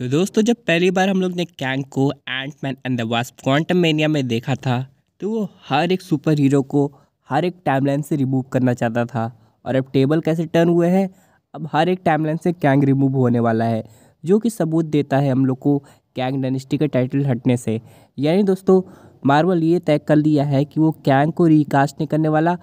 तो दोस्तों जब पहली बार हम लोग ने कैंग को Ant Man and the Wasp Quantumania मेनिया में देखा था तो वो हर एक सुपर हीरो को हर एक टाइमलाइन से रिमूव करना चाहता था और अब टेबल कैसे टर्न हुए हैं अब हर एक टाइमलाइन से कैंग रिमूव होने वाला है जो कि सबूत देता है हम लोग को कैंग डायनेस्टी का टाइटल हटने से यानी दोस्तों मार्वल ये तय कर लिया है कि वो कैंग को रिकास्ट नहीं करने वाला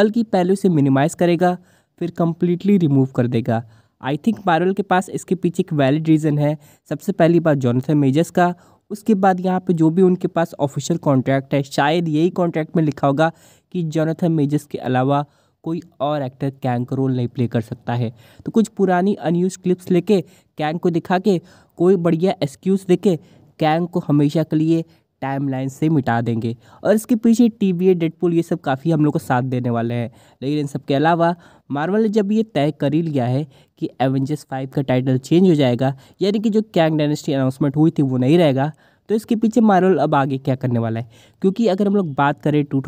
बल्कि पहले उसे मिनिमाइज़ करेगा फिर कम्प्लीटली रिमूव कर देगा आई थिंक मार्वल के पास इसके पीछे एक वैलिड रीज़न है सबसे पहली बात जॉनथन मेजर्स का उसके बाद यहाँ पे जो भी उनके पास ऑफिशियल कॉन्ट्रैक्ट है शायद यही कॉन्ट्रैक्ट में लिखा होगा कि जॉनथन मेजर्स के अलावा कोई और एक्टर कैंग का रोल नहीं प्ले कर सकता है तो कुछ पुरानी अनयूज क्लिप्स लेके कैंग को दिखा के कोई बढ़िया एक्सक्यूज़ देके कैंग को हमेशा के लिए टाइमलाइन से मिटा देंगे और इसके पीछे टी वी डेडपुल ये सब काफ़ी हम लोग को साथ देने वाले हैं लेकिन इन सब के अलावा मार्वल ने जब ये तय कर ही लिया है कि एवेंजर्स फाइव का टाइटल चेंज हो जाएगा यानी कि जो कैंग डायनेस्टी अनाउंसमेंट हुई थी वो नहीं रहेगा तो इसके पीछे मार्वल अब आगे क्या करने वाला है क्योंकि अगर हम लोग बात करें टू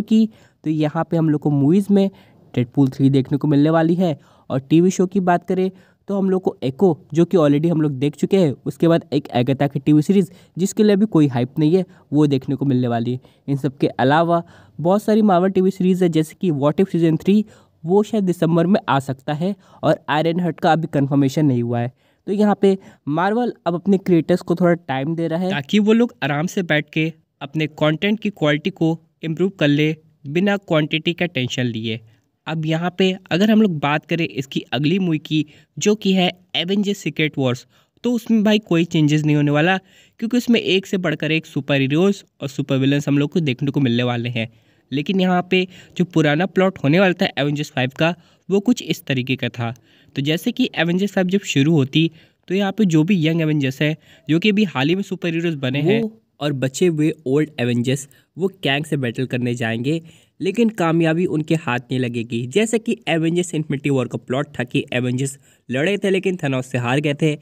की तो यहाँ पर हम लोग को मूवीज़ में डेडपुल थ्री देखने को मिलने वाली है और टीवी शो की बात करें तो हम लोग को एको जो कि ऑलरेडी हम लोग देख चुके हैं उसके बाद एक एगता की टीवी सीरीज़ जिसके लिए भी कोई हाइप नहीं है वो देखने को मिलने वाली है इन सब के अलावा बहुत सारी मावल टीवी सीरीज़ है जैसे कि वॉट इफ सीज़न थ्री वो शायद दिसंबर में आ सकता है और आयरन हट का अभी कन्फर्मेशन नहीं हुआ है तो यहाँ पे मार्वल अब अपने क्रिएटर्स को थोड़ा टाइम दे रहा है ताकि वो लोग आराम से बैठ के अपने कंटेंट की क्वालिटी को इम्प्रूव कर ले बिना क्वांटिटी का टेंशन लिए अब यहाँ पे अगर हम लोग बात करें इसकी अगली मूवी की जो कि है एवेंजर सीक्रेट वॉर्स तो उसमें भाई कोई चेंजेस नहीं होने वाला क्योंकि उसमें एक से बढ़कर एक सुपर हीरोज और सुपर विलन्स हम लोग को देखने को मिलने वाले हैं लेकिन यहाँ पे जो पुराना प्लॉट होने वाला था एवेंजर्स फाइव का वो कुछ इस तरीके का था तो जैसे कि एवेंजर्स फाइव जब शुरू होती तो यहाँ पे जो भी यंग एवेंजर्स है जो कि अभी हाल ही में सुपर हीरोज बने हैं और बचे हुए ओल्ड एवेंजर्स वो कैंग से बैटल करने जाएंगे लेकिन कामयाबी उनके हाथ नहीं लगेगी जैसे कि एवेंजर्स इन्फिनिटी वॉर का प्लॉट था कि एवेंजर्स लड़े थे लेकिन थनोस से हार गए थे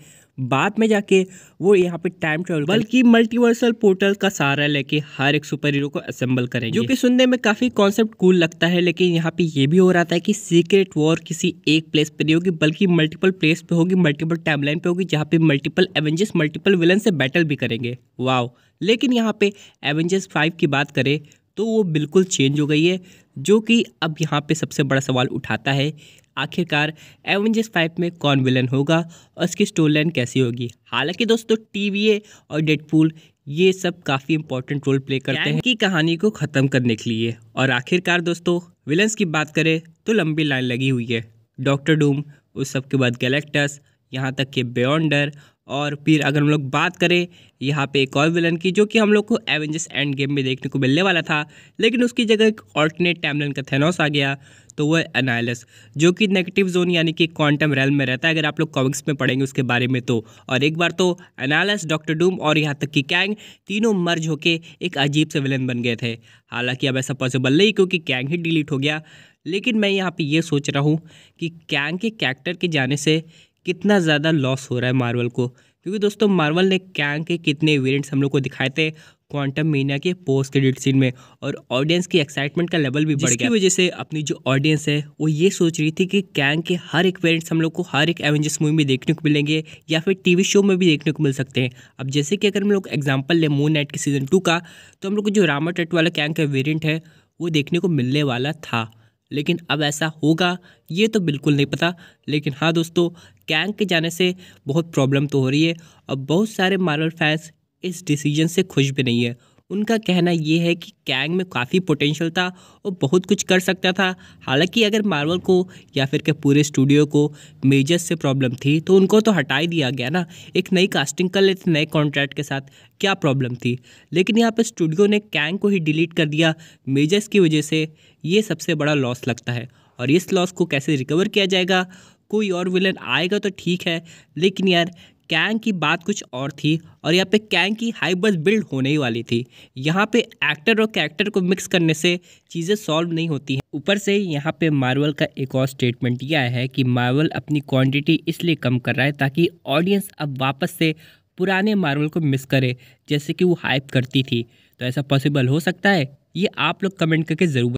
बाद में जाके वो यहाँ पे टाइम ट्रेवल बल्कि मल्टीवर्सल पोर्टल का सहारा लेके हर एक सुपर हीरो को असेंबल करेंगे जो कि सुनने में काफ़ी कॉन्सेप्ट कूल लगता है लेकिन यहाँ पे ये भी हो रहा था कि सीक्रेट वॉर किसी एक प्लेस पे नहीं होगी बल्कि मल्टीपल प्लेस पे होगी मल्टीपल टाइमलाइन पे होगी जहाँ पे मल्टीपल एवेंजर्स मल्टीपल विलन से बैटल भी करेंगे वाओ लेकिन यहाँ पे एवेंजर्स फाइव की बात करें तो वो बिल्कुल चेंज हो गई है जो कि अब यहाँ पे सबसे बड़ा सवाल उठाता है आखिरकार एवेंजर्स फाइव में कौन विलन होगा और इसकी स्टोरी लाइन कैसी होगी हालांकि दोस्तों ए और डेडपूल ये सब काफ़ी इंपॉर्टेंट रोल प्ले करते हैं कि कहानी को ख़त्म करने के लिए और आखिरकार दोस्तों विलन्स की बात करें तो लंबी लाइन लगी हुई है डॉक्टर डूम उस सब के बाद गैलेक्टस यहाँ तक कि बियॉन्डर और फिर अगर हम लोग बात करें यहाँ पे एक और विलन की जो कि हम लोग को एवेंजर्स एंड गेम में देखने को मिलने वाला था लेकिन उसकी जगह एक ऑल्टरनेट टैमलन का थेनोस आ गया तो वह एनालिस जो कि नेगेटिव जोन यानी कि क्वांटम रैल में रहता है अगर आप लोग कॉमिक्स में पढ़ेंगे उसके बारे में तो और एक बार तो एनालिस डॉक्टर डूम और यहाँ तक कि कैंग तीनों मर्ज होकर एक अजीब से विलन बन गए थे हालांकि अब ऐसा पॉसिबल नहीं क्योंकि कैंग ही डिलीट हो गया लेकिन मैं यहाँ पे ये सोच रहा हूँ कि कैंग के कैरेक्टर के जाने से कितना ज़्यादा लॉस हो रहा है मार्वल को क्योंकि दोस्तों मार्वल ने कैंग के कितने वेरियंट्स हम लोग को दिखाए थे क्वांटम मीना के पोस्ट क्रेडिट सीन में और ऑडियंस की एक्साइटमेंट का लेवल भी बढ़ गया वजह से अपनी जो ऑडियंस है वो ये सोच रही थी कि कैंग के हर एक वेरियंट्स हम लोग को हर एक एवेंजर्स मूवी में देखने को मिलेंगे या फिर टीवी शो में भी देखने को मिल सकते हैं अब जैसे कि अगर हम लोग एग्जाम्पल लें मून नाइट के सीज़न टू का तो हम लोग को जो रामा टट वाला कैंग का वेरियंट है वो देखने को मिलने वाला था लेकिन अब ऐसा होगा ये तो बिल्कुल नहीं पता लेकिन हाँ दोस्तों कैंग के जाने से बहुत प्रॉब्लम तो हो रही है और बहुत सारे मार्वल फैंस इस डिसीजन से खुश भी नहीं है उनका कहना यह है कि कैंग में काफ़ी पोटेंशियल था और बहुत कुछ कर सकता था हालांकि अगर मार्वल को या फिर के पूरे स्टूडियो को मेजर्स से प्रॉब्लम थी तो उनको तो हटा ही दिया गया ना एक नई कास्टिंग कर लेते नए कॉन्ट्रैक्ट के साथ क्या प्रॉब्लम थी लेकिन यहाँ पर स्टूडियो ने कैंग को ही डिलीट कर दिया मेजर्स की वजह से ये सबसे बड़ा लॉस लगता है और इस लॉस को कैसे रिकवर किया जाएगा कोई और विलन आएगा तो ठीक है लेकिन यार कैंग की बात कुछ और थी और यहाँ पे कैंग की हाई बिल्ड होने ही वाली थी यहाँ पे एक्टर और कैरेक्टर को मिक्स करने से चीज़ें सॉल्व नहीं होती हैं ऊपर से यहाँ पे मार्वल का एक और स्टेटमेंट यह है कि मार्वल अपनी क्वांटिटी इसलिए कम कर रहा है ताकि ऑडियंस अब वापस से पुराने मार्वल को मिस करे जैसे कि वो हाइप करती थी तो ऐसा पॉसिबल हो सकता है ये आप लोग कमेंट करके ज़रूर